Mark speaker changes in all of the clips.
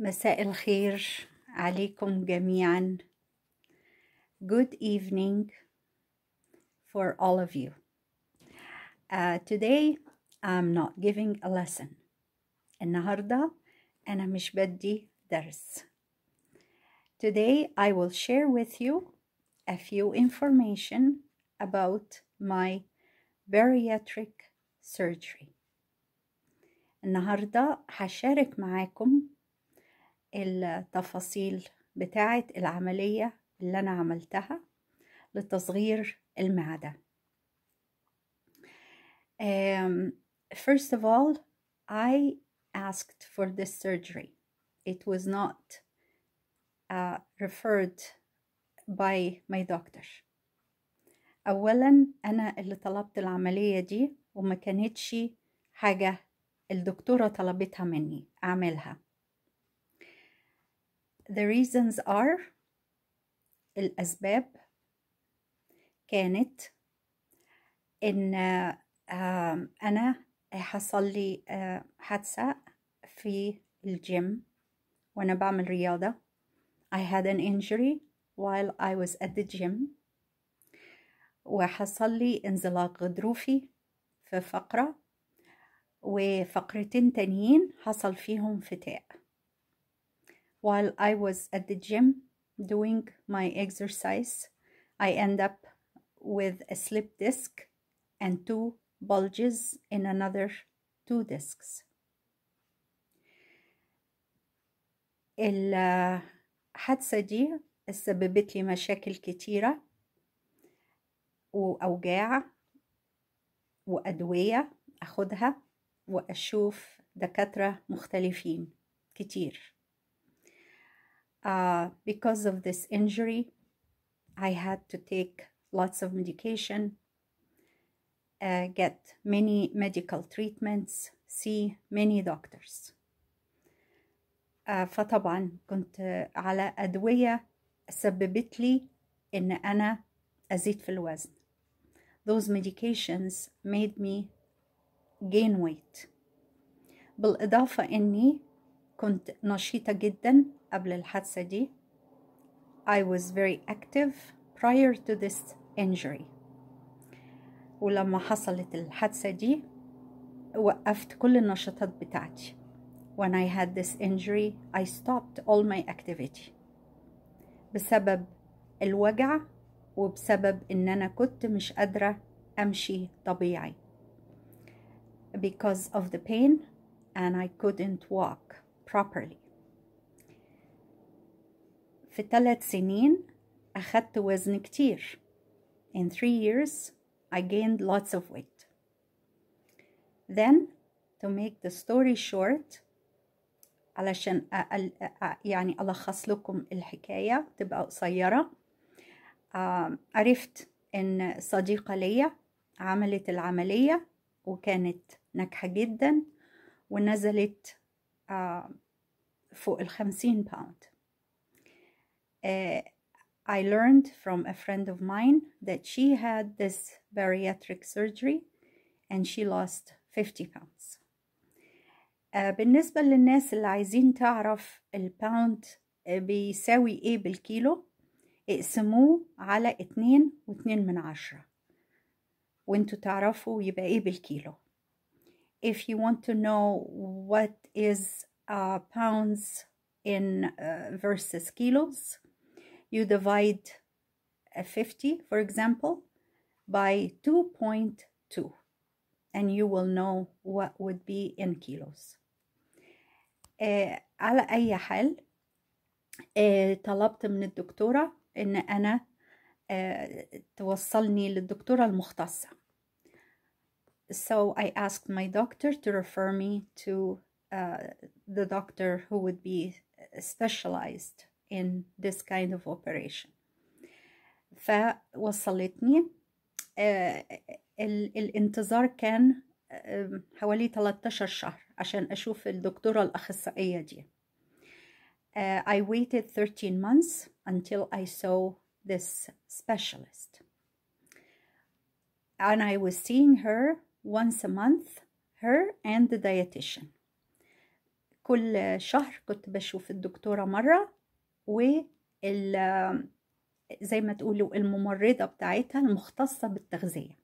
Speaker 1: مساء الخير عليكم جميعا good evening for all of you uh, today I'm not giving a lesson النهاردة أنا مش بدي درس today I will share with you a few information about my bariatric surgery النهاردة هشارك معاكم التفاصيل بتاعة العملية اللي أنا عملتها لتصغير المعدة um, First of all I asked for this surgery it was not uh, referred by my doctor أولا أنا اللي طلبت العملية دي وما كانتش حاجة الدكتورة طلبتها مني أعملها The reasons are الأسباب كانت إن أنا حصل لي حادثة في الجيم وأنا بعمل رياضة I had an injury while I was at the gym وحصل لي انزلاق غضروفي في فقرة وفقرتين تانيين حصل فيهم فتاء while I was at the gym doing my exercise, I end up with a slip disc and two bulges in another two discs. الحادثة دي سببت لي مشاكل كتيرة وأوجاع وأدوية أخدها وأشوف دكاترة مختلفين كتير uh, because of this injury, I had to take lots of medication, uh, get many medical treatments, see many doctors. آه uh, فطبعا كنت على أدوية سببت لي إن أنا أزيد في الوزن. Those medications made me gain weight. بالإضافة إني كنت نشيطة جدا قبل الحادثة دي I was very active prior to this injury ولما حصلت الحادثة دي وقفت كل النشاطات بتاعتي when I had this injury I stopped all my activity بسبب الوجع وبسبب ان انا كنت مش قادرة امشي طبيعي because of the pain and I couldn't walk properly في ثلاث سنين أخدت وزن كتير In three years I gained lots of weight Then to make the story short علشان أقل يعني ألخص لكم الحكاية تبقى قصيرة عرفت إن صديقة ليا عملت العملية وكانت ناجحة جدا ونزلت فوق الخمسين باوند uh, I learned from a friend of mine that she had this bariatric surgery and she lost 50 pounds uh, بالنسبة للناس اللي عايزين تعرف الباوند بيساوي ايه بالكيلو اقسموه على اتنين واتنين من عشرة وانتو تعرفوا يبقى ايه بالكيلو if you want to know what is uh, pounds in uh, versus kilos you divide uh, 50, for example, by 2.2 and you will know what would be in kilos uh, على أي حال uh, طلبت من الدكتورة إن أنا توصلني للدكتورة المختصة so I asked my doctor to refer me to uh, the doctor who would be specialized in this kind of operation فوصلتني الانتظار كان حوالي 13 شهر عشان أشوف الدكتورة الأخصائية دي I waited 13 months until I saw this specialist and I was seeing her once a month her and the dietitian كل شهر كنت بشوف الدكتورة مرة وال زي ما تقولوا الممرضة بتاعتها المختصة بالتغذية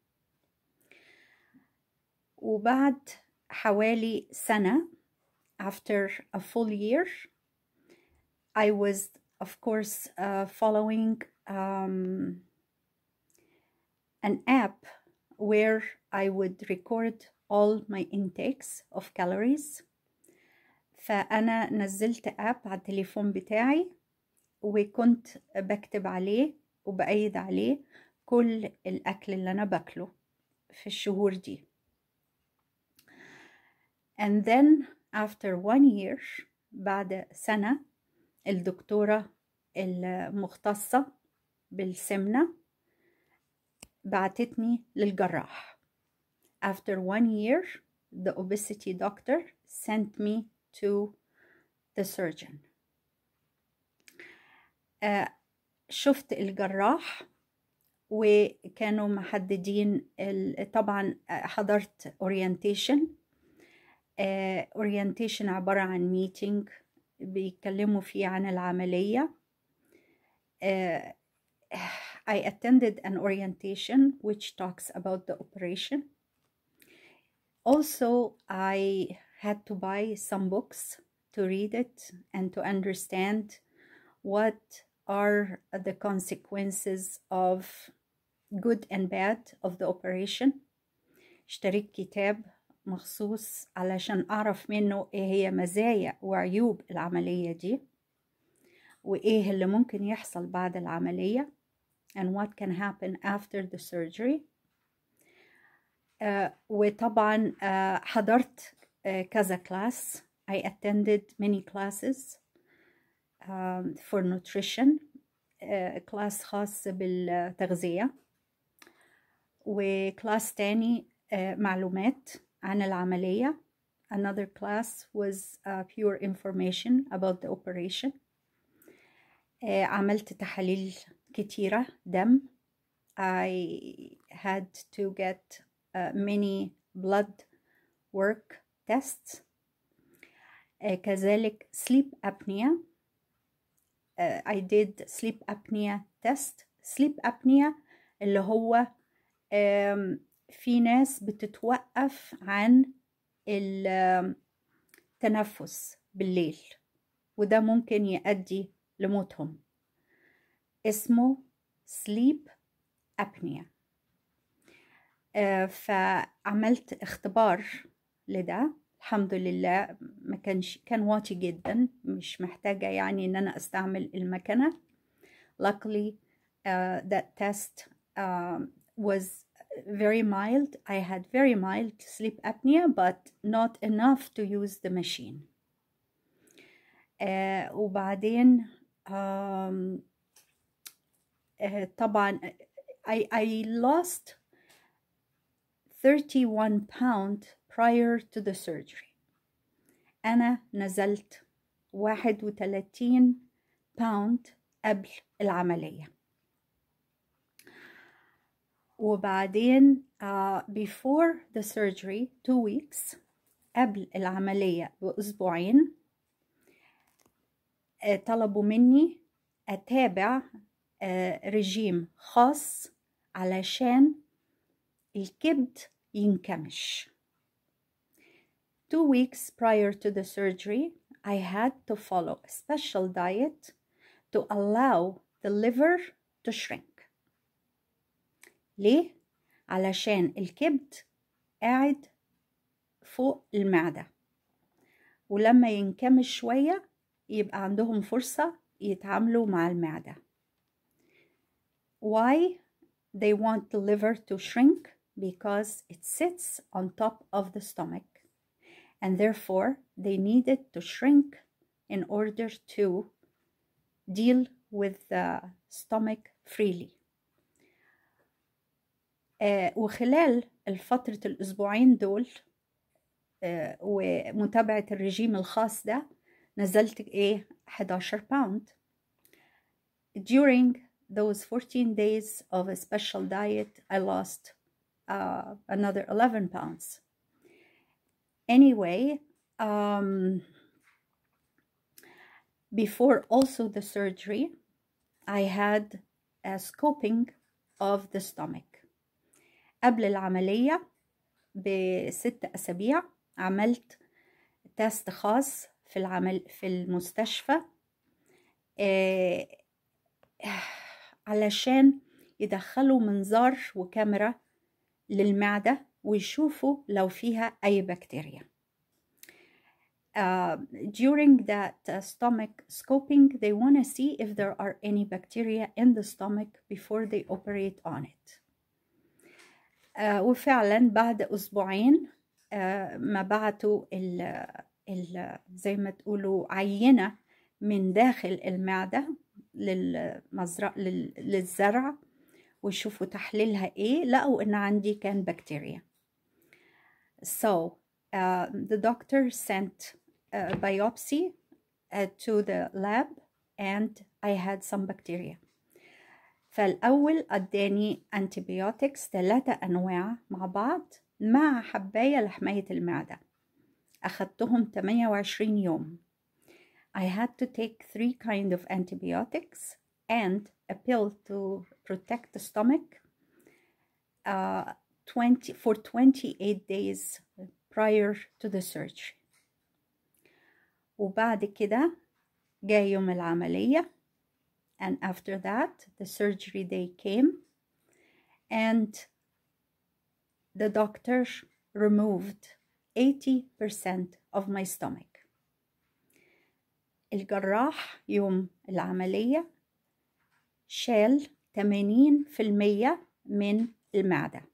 Speaker 1: وبعد حوالي سنة after a full year I was of course uh, following um, an app where I would record all my intakes of calories فأنا نزلت app على التليفون بتاعي وكنت بكتب عليه وبأيد عليه كل الأكل اللي أنا باكله في الشهور دي and then after one year بعد سنة الدكتورة المختصة بالسمنة بعتتني للجراح after one year the obesity doctor sent me to the surgeon شفت الجراح وكانوا محددين طبعا حضرت اورينتيشن اورينتيشن عبارة عن ميتنج بيتكلموا فيه عن العملية I attended an orientation which talks about the operation. Also, I had to buy some books to read it and to understand what are the consequences of good and bad of the operation اشتريت كتاب مخصوص علشان أعرف منه إيه هي مزايا وعيوب العملية دي وإيه اللي ممكن يحصل بعد العملية and what can happen after the surgery uh, وطبعا uh, حضرت uh, كذا كلاس I attended many classes um, for nutrition, كلاس uh, خاص بالتغذية وكلاس تاني uh, معلومات عن العملية another class was uh, pure information about the operation عملت تحاليل كتيرة دم I had to get many blood work tests uh, كذلك sleep apnea uh, I did sleep apnea test sleep apnea اللي هو um, في ناس بتتوقف عن التنفس بالليل وده ممكن يؤدي لموتهم اسمه sleep apnea uh, فعملت اختبار لده الحمد لله ما كانش كان واطي جدا مش محتاجة يعني ان انا استعمل المكنة luckily uh, that test uh, was very mild I had very mild sleep apnea but not enough to use the machine uh, وبعدين um, uh, طبعا I, I lost 31 pound prior to the surgery أنا نزلت 31 باوند قبل العملية وبعدين uh, before the surgery two weeks قبل العملية بأسبوعين آه، طلبوا مني أتابع رجيم آه، خاص علشان الكبد ينكمش Two weeks prior to the surgery, I had to follow a special diet to allow the liver to shrink ليه؟ علشان الكبد قاعد فوق المعدة ولما ينكمش شوية يبقى عندهم فرصة يتعاملوا مع المعدة Why they want the liver to shrink? Because it sits on top of the stomach and therefore they needed to shrink in order to deal with the stomach freely uh, وخلال الفترة الأسبوعين دول uh, ومتابعة الرجيم الخاص ده نزلت إيه 11 باوند during those 14 days of a special diet I lost uh, another 11 pounds anyway, um, before also the surgery, I had a scoping of the stomach. قبل العملية بست أسابيع عملت تيست خاص في العمل في المستشفى آه، علشان يدخلوا منظار وكاميرا للمعدة ويشوفوا لو فيها أي بكتيريا Uh, during that uh, stomach scoping, they want to see if there are any bacteria in the stomach before they operate on it. Uh, وفعلا بعد أسبوعين uh, ما بعتوا ال, ال, زي ما تقولوا عينة من داخل المعدة للمزرعة للزرع ويشوفوا تحليلها ايه لقوا ان عندي كان بكتيريا So uh, the doctor sent a biopsy uh, to the lab and I had some bacteria فالأول أداني antibiotics ثلاثة أنواع مع بعض مع حباية لحماية المعدة أخدتهم 28 يوم I had to take three kind of antibiotics and a pill to protect the stomach uh, 20 for 28 days prior to the surgery, وبعد كده جاي يوم العملية and after that the surgery day came and the doctor removed 80% of my stomach الجراح يوم العملية شال 80% من المعدة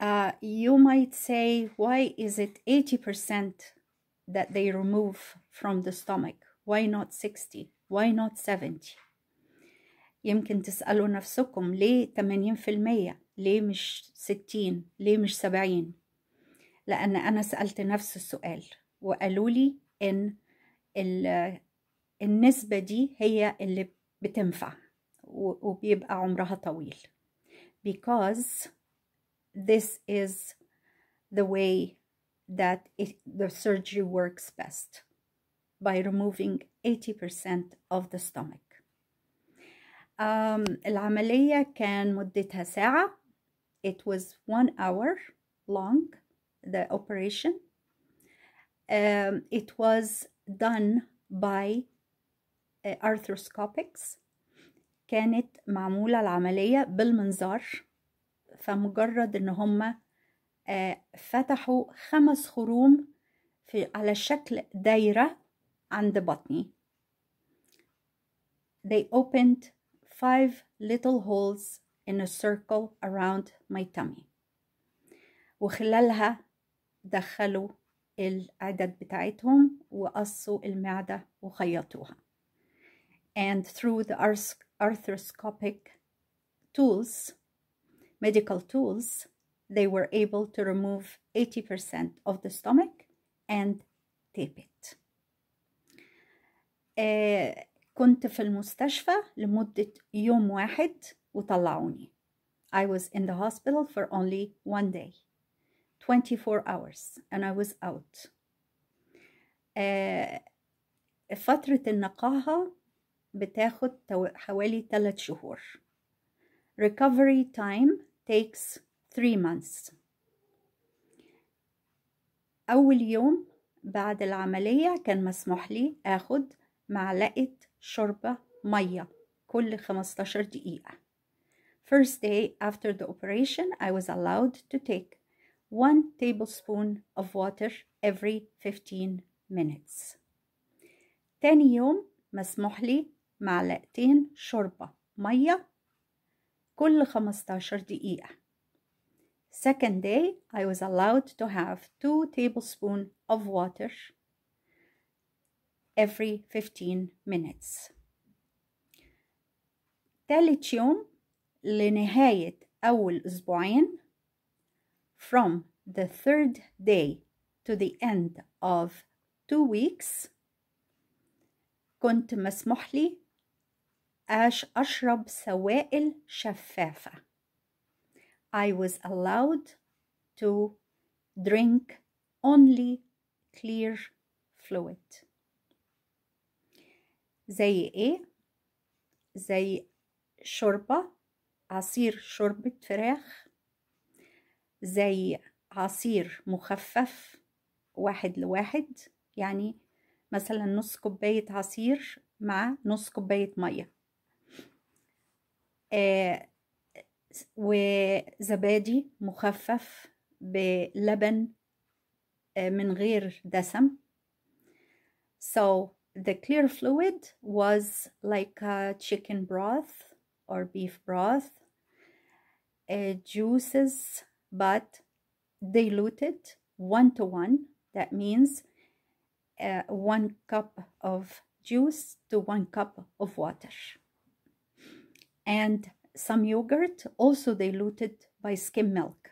Speaker 1: uh, you might say, why is it 80% that they remove from the stomach? Why not 60? Why not 70? يمكن تسألوا نفسكم ليه 80% ليه مش 60 ليه مش 70 لأن أنا سألت نفس السؤال وقالوا لي إن النسبة دي هي اللي بتنفع وبيبقى عمرها طويل because this is the way that it, the surgery works best by removing 80% of the stomach um, العملية كان مدتها ساعة it was one hour long the operation um, it was done by uh, arthroscopics كانت معمولة العملية بالمنظار فمجرد ان هم آه، فتحوا خمس خروم في على شكل دايرة عند بطني they opened five little holes in a circle around my tummy وخلالها دخلوا العدد بتاعتهم وقصوا المعدة وخيطوها and through the arthroscopic tools medical tools, they were able to remove 80% of the stomach and tape it. Uh, كنت في المستشفى لمدة يوم واحد وطلعوني. I was in the hospital for only one day, 24 hours, and I was out. Uh, فترة النقاهة بتاخد حوالي 3 شهور. Recovery time takes three months أول يوم بعد العملية كان مسموح لي أخد معلقة شوربة مية كل 15 دقيقة First day after the operation I was allowed to take one tablespoon of water every 15 minutes تاني يوم مسموح لي معلقتين شوربة مية كل 15 دقيقة. Second day, I was allowed to have 2 tablespoons of water every 15 minutes. تالت يوم لنهاية أول أسبوعين from the third day to the end of two weeks كنت مسموح لي أشرب سوائل شفافة I was allowed to drink only clear fluid زي ايه زي شوربة عصير شوربة فراخ زي عصير مخفف واحد لواحد يعني مثلا نص كوباية عصير مع نص كوباية مية وزبادي مخفف بلبن من غير دسم so the clear fluid was like a chicken broth or beef broth uh, juices but diluted one to one that means uh, one cup of juice to one cup of water and some yogurt, also diluted by skim milk,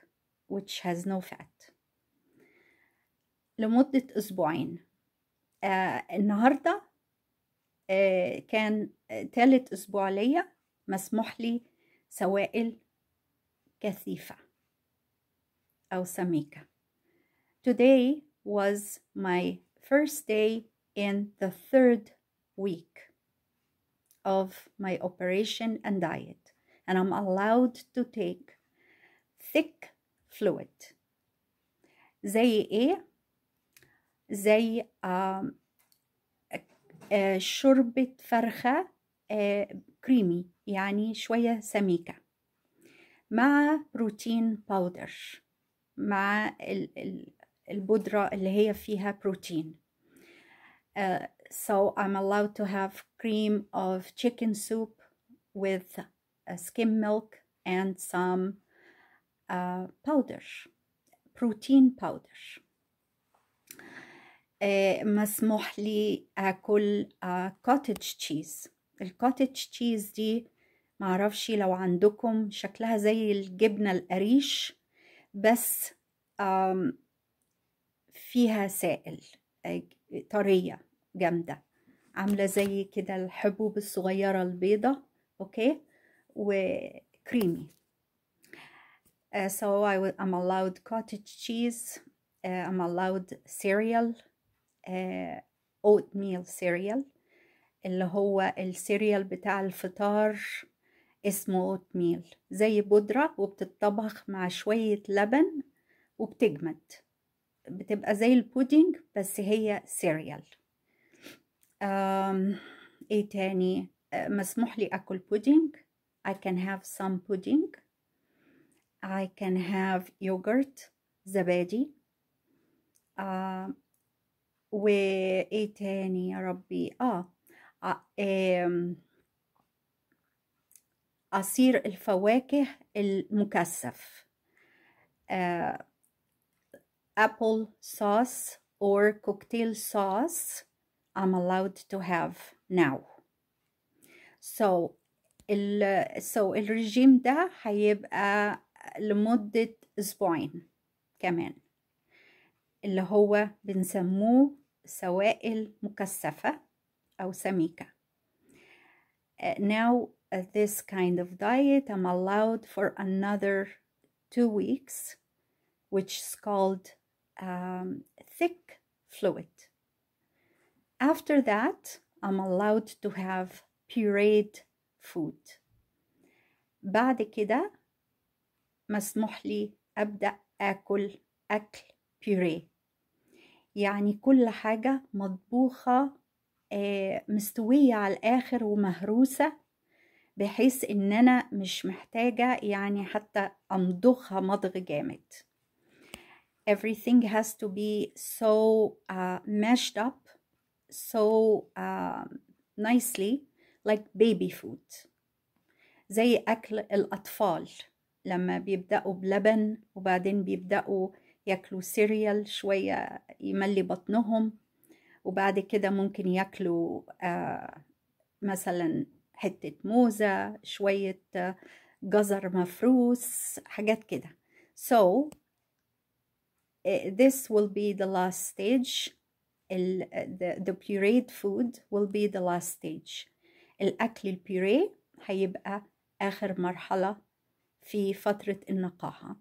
Speaker 1: which has no fat. لمدة أسبوعين آه النهاردة آه كان ثالث أسبوع ليا مسموح لي سوائل كثيفة أو سميكة Today was my first day in the third week of my operation and diet and I'm allowed to take thick fluid زي ايه زي آه آه شوربة فرخة كريمي يعني شوية سميكة مع بروتين باودر مع البودرة اللي هي فيها بروتين so I'm allowed to have cream of chicken soup with uh, skim milk and some uh, powder protein powder uh, مسموح لي اكل كوتج تشيز الكوتج تشيز دي معرفش لو عندكم شكلها زي الجبنة القريش بس فيها سائل آه، طرية جامدة عاملة زي كده الحبوب الصغيرة البيضة اوكي وكريمي uh, so I I'm allowed cottage cheese uh, I'm allowed cereal uh, oatmeal cereal اللي هو السيريال بتاع الفطار اسمه اوتميل زي بودرة وبتطبخ مع شوية لبن وبتجمد بتبقى زي البودينج بس هي سيريال ايه تاني آه، مسموح لي اكل بودينج I can have some pudding I can have yogurt زبادي آه وايه تاني يا ربي اه, عصير آه عصير الفواكه المكثف آه apple sauce or cocktail sauce I'm allowed to have now so ال so الرجيم ده هيبقى لمدة أسبوعين كمان اللي هو بنسموه سوائل مكثفة أو سميكة now eh, this kind of diet I'm allowed for another two weeks which is called um, thick fluid After that, I'm allowed to have pureed food. بعد كده مسموح لي أبدأ آكل أكل بيوري يعني كل حاجة مطبوخة آه، مستوية على الآخر ومهروسة بحيث إن أنا مش محتاجة يعني حتى أمضخها مضغ جامد everything has to be so uh, mashed up so uh, nicely like baby food زي أكل الأطفال لما بيبدأوا بلبن وبعدين بيبدأوا ياكلوا سيريال شوية يملي بطنهم وبعد كده ممكن ياكلوا uh, مثلا حتة موزة شوية آه، جزر مفروس حاجات كده so eh, this will be the last stage the, the pureed food will be the last stage الأكل البيوري هيبقى آخر مرحلة في فترة النقاهة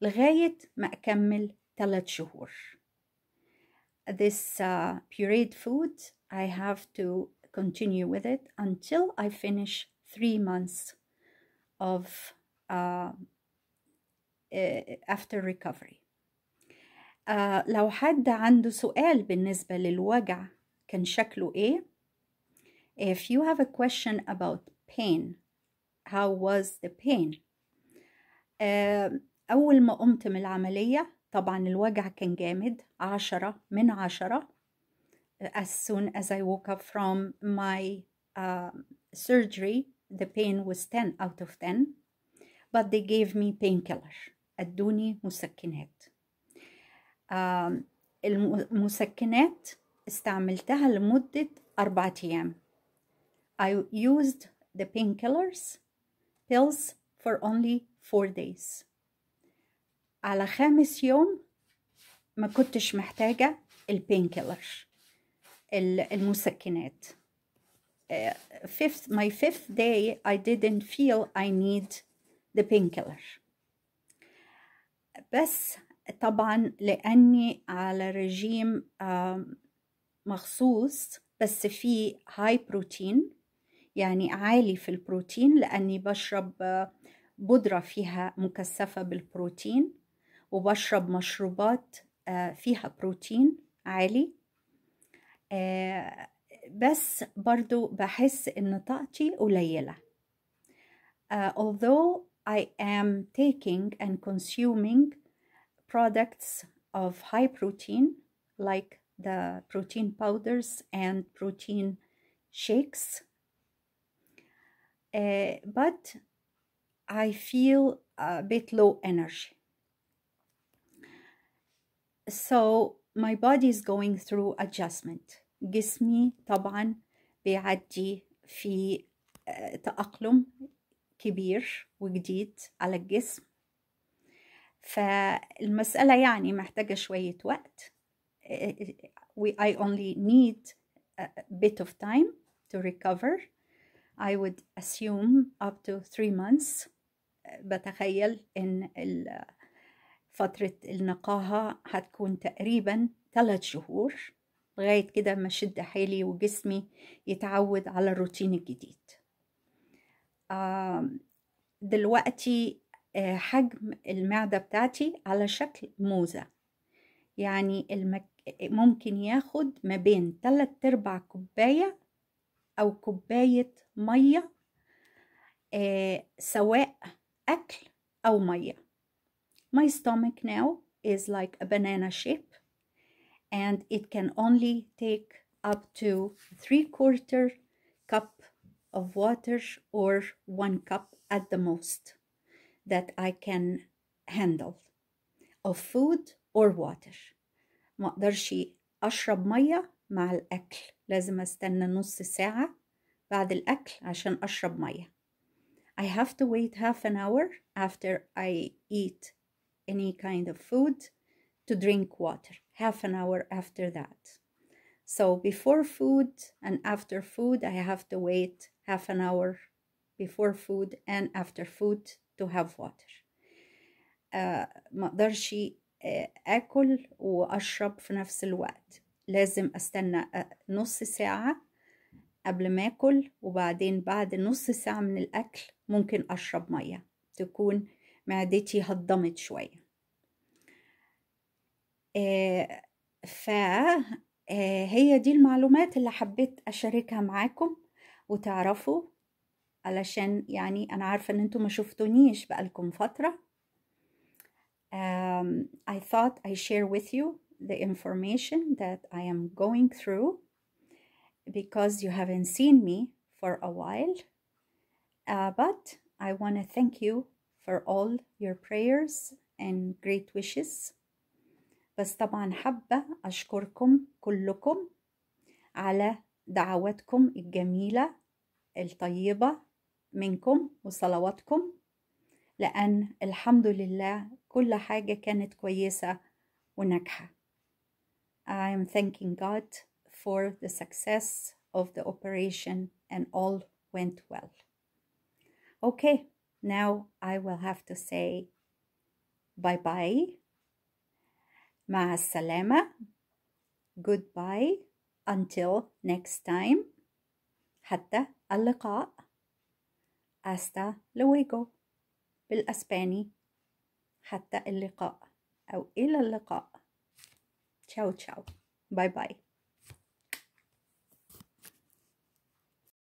Speaker 1: لغاية ما أكمل 3 شهور This uh, pureed food I have to continue with it until I finish 3 months of uh, uh after recovery آه لو حد عنده سؤال بالنسبة للوجع كان شكله إيه؟ If you have a question about pain, how was the pain? آه أول ما قمت من العملية طبعا الوجع كان جامد عشرة من عشرة as soon as I woke up from my uh, surgery the pain was 10 out of 10 but they gave me painkiller ادوني مسكنات المسكنات استعملتها لمدة أربعة أيام I used the painkillers pills for only four days على خامس يوم ما كنتش محتاجة البينكيلر المسكنات fifth, my fifth day I didn't feel I need the painkiller بس طبعا لأني على رجيم مخصوص بس فيه هاي بروتين يعني عالي في البروتين لأني بشرب بودرة فيها مكثفة بالبروتين وبشرب مشروبات فيها بروتين عالي بس برضو بحس إن طاقتي قليلة although I am taking and consuming products of high protein, like the protein powders and protein shakes. Uh, but I feel a bit low energy. So my body is going through adjustment. جسمي طبعا بيعدي في تأقلم كبير وجديد على الجسم فالمسألة يعني محتاجة شوية وقت آه، آه، آه، we, I only need a bit of time to recover I would assume up to three months بتخيل إن فترة النقاهة هتكون تقريبا ثلاث شهور لغاية كده ما شد حيلي وجسمي يتعود على الروتين الجديد دلوقتي حجم المعدة بتاعتي على شكل موزة يعني المك... ممكن ياخد ما بين تلات ارباع كوباية أو كوباية مية آه سواء أكل أو مية My stomach now is like a banana shape and it can only take up to three quarter cup of water or one cup at the most that I can handle of food or water ما اقدرش اشرب ميه مع الاكل لازم استنى نص ساعه بعد الاكل عشان اشرب ميه I have to wait half an hour after I eat any kind of food to drink water half an hour after that so before food and after food I have to wait half an hour before food and after food to have water آه، ما اقدرش آه، اكل واشرب في نفس الوقت لازم استنى آه، نص ساعة قبل ما اكل وبعدين بعد نص ساعة من الاكل ممكن اشرب مية تكون معدتي هضمت شوية ف فهي دي المعلومات اللي حبيت أشاركها معاكم وتعرفوا علشان يعني انا عارفه ان انتم ما شفتونيش بقالكم فتره um, I thought I share with you the information that I am going through because you haven't seen me for a while. Uh, but I want to thank you for all your prayers and great wishes. بس طبعا حابة أشكركم كلكم على دعواتكم الجميلة الطيبة منكم وصلواتكم لأن الحمد لله كل حاجة كانت كويسة وناجحة. I am thanking God for the success of the operation and all went well. Okay, now I will have to say bye bye. مع السلامة. Goodbye. Until next time. حتى اللقاء. hasta luego بالأسباني حتى اللقاء أو إلى اللقاء تشاو تشاو باي باي